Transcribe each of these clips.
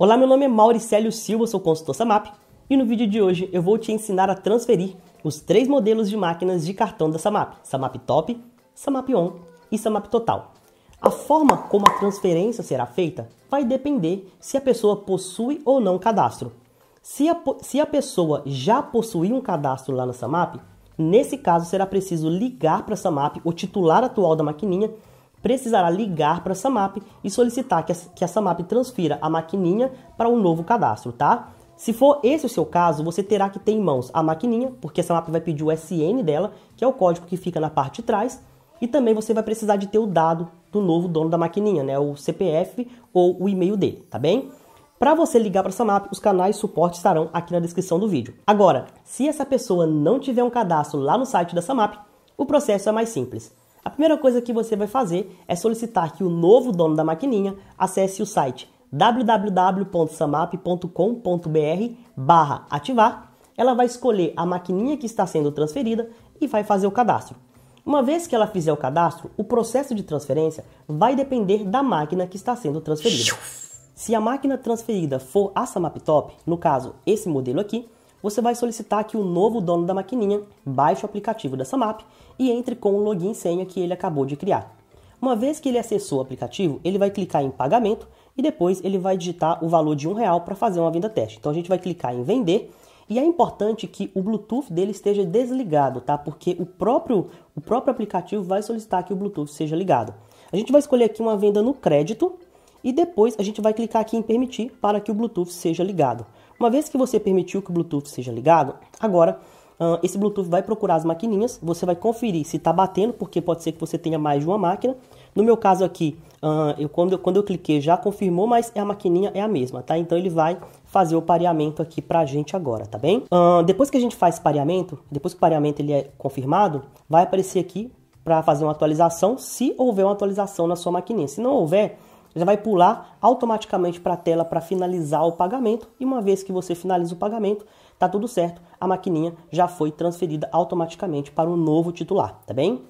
Olá, meu nome é Mauricélio Silva, sou consultor SAMAP e no vídeo de hoje eu vou te ensinar a transferir os três modelos de máquinas de cartão da SAMAP: SAMAP Top, SAMAP On e SAMAP Total. A forma como a transferência será feita vai depender se a pessoa possui ou não cadastro. Se a, se a pessoa já possui um cadastro lá na SAMAP, nesse caso será preciso ligar para a SAMAP, o titular atual da maquininha, precisará ligar para a SAMAP e solicitar que a, SAMAP transfira a maquininha para um novo cadastro, tá? Se for esse o seu caso, você terá que ter em mãos a maquininha, porque a SAMAP vai pedir o SN dela, que é o código que fica na parte de trás, e também você vai precisar de ter o dado do novo dono da maquininha, né, o CPF ou o e-mail dele, tá bem? Para você ligar para a SAMAP, os canais de suporte estarão aqui na descrição do vídeo. Agora, se essa pessoa não tiver um cadastro lá no site da SAMAP, o processo é mais simples a primeira coisa que você vai fazer é solicitar que o novo dono da maquininha acesse o site www.samap.com.br barra ativar. Ela vai escolher a maquininha que está sendo transferida e vai fazer o cadastro. Uma vez que ela fizer o cadastro, o processo de transferência vai depender da máquina que está sendo transferida. Se a máquina transferida for a Top, no caso esse modelo aqui, você vai solicitar que o novo dono da maquininha baixe o aplicativo da Samap e entre com o login e senha que ele acabou de criar. Uma vez que ele acessou o aplicativo, ele vai clicar em pagamento e depois ele vai digitar o valor de um real para fazer uma venda teste. Então a gente vai clicar em vender e é importante que o Bluetooth dele esteja desligado, tá? Porque o próprio, o próprio aplicativo vai solicitar que o Bluetooth seja ligado. A gente vai escolher aqui uma venda no crédito e depois a gente vai clicar aqui em permitir para que o Bluetooth seja ligado. Uma vez que você permitiu que o Bluetooth seja ligado, agora uh, esse Bluetooth vai procurar as maquininhas, você vai conferir se está batendo, porque pode ser que você tenha mais de uma máquina. No meu caso aqui, uh, eu, quando, eu, quando eu cliquei já confirmou, mas a maquininha é a mesma, tá? Então ele vai fazer o pareamento aqui pra gente agora, tá bem? Uh, depois que a gente faz pareamento, depois que o pareamento ele é confirmado, vai aparecer aqui para fazer uma atualização, se houver uma atualização na sua maquininha. Se não houver, já vai pular automaticamente para a tela para finalizar o pagamento. E uma vez que você finaliza o pagamento, tá tudo certo, a maquininha já foi transferida automaticamente para o um novo titular, tá bem?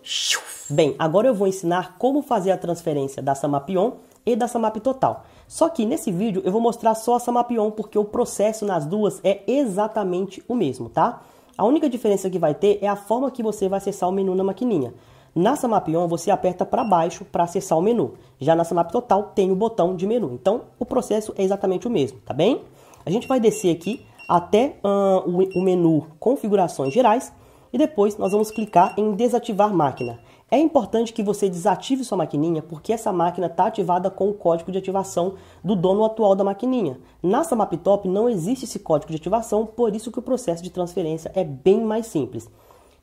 Bem, agora eu vou ensinar como fazer a transferência da Samapion e da Samap Total. Só que nesse vídeo eu vou mostrar só a Samapion porque o processo nas duas é exatamente o mesmo, tá? A única diferença que vai ter é a forma que você vai acessar o menu na maquininha. Na Samap On, você aperta para baixo para acessar o menu. Já na Samap Total, tem o botão de menu. Então, o processo é exatamente o mesmo, tá bem? A gente vai descer aqui até o, o menu Configurações Gerais e depois nós vamos clicar em Desativar Máquina. É importante que você desative sua maquininha porque essa máquina está ativada com o código de ativação do dono atual da maquininha. Na top não existe esse código de ativação, por isso que o processo de transferência é bem mais simples.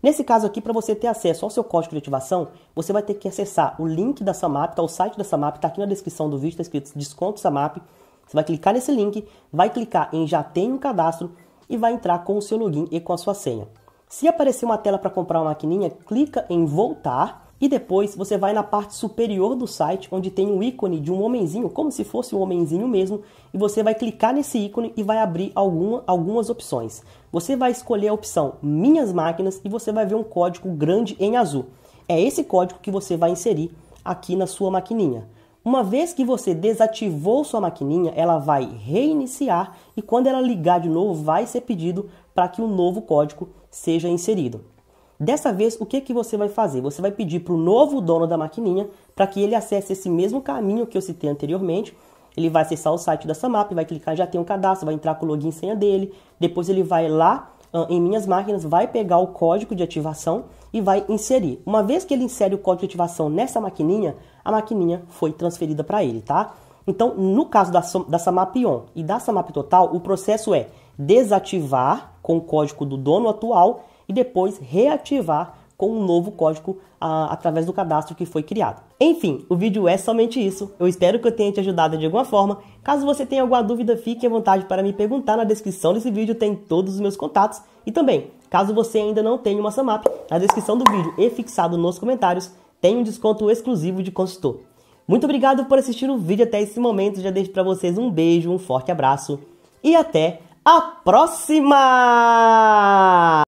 Nesse caso aqui, para você ter acesso ao seu código de ativação, você vai ter que acessar o link da Samap, tá, o site da Samap, está aqui na descrição do vídeo, está escrito Desconto Samap. Você vai clicar nesse link, vai clicar em Já tem um cadastro e vai entrar com o seu login e com a sua senha. Se aparecer uma tela para comprar uma maquininha, clica em Voltar e depois você vai na parte superior do site, onde tem um ícone de um homenzinho, como se fosse um homenzinho mesmo, e você vai clicar nesse ícone e vai abrir alguma, algumas opções. Você vai escolher a opção Minhas Máquinas e você vai ver um código grande em azul. É esse código que você vai inserir aqui na sua maquininha. Uma vez que você desativou sua maquininha, ela vai reiniciar e quando ela ligar de novo, vai ser pedido para que um novo código seja inserido. Dessa vez, o que, que você vai fazer? Você vai pedir para o novo dono da maquininha para que ele acesse esse mesmo caminho que eu citei anteriormente. Ele vai acessar o site da Samap, vai clicar, já tem um cadastro, vai entrar com o login e senha dele. Depois ele vai lá ah, em minhas máquinas, vai pegar o código de ativação e vai inserir. Uma vez que ele insere o código de ativação nessa maquininha, a maquininha foi transferida para ele, tá? Então, no caso da, da Samap On e da Samap Total, o processo é desativar com o código do dono atual e depois reativar com um novo código a, ah, através do cadastro que foi criado. Enfim, o vídeo é somente isso. Eu espero que eu tenha te ajudado de alguma forma. Caso você tenha alguma dúvida, fique à vontade para me perguntar. Na descrição desse vídeo tem todos os meus contatos. E também, caso você ainda não tenha uma Samap, na descrição do vídeo e fixado nos comentários, tem um desconto exclusivo de consultor. Muito obrigado por assistir o vídeo até esse momento. Já deixo para vocês um beijo, um forte abraço e até a próxima!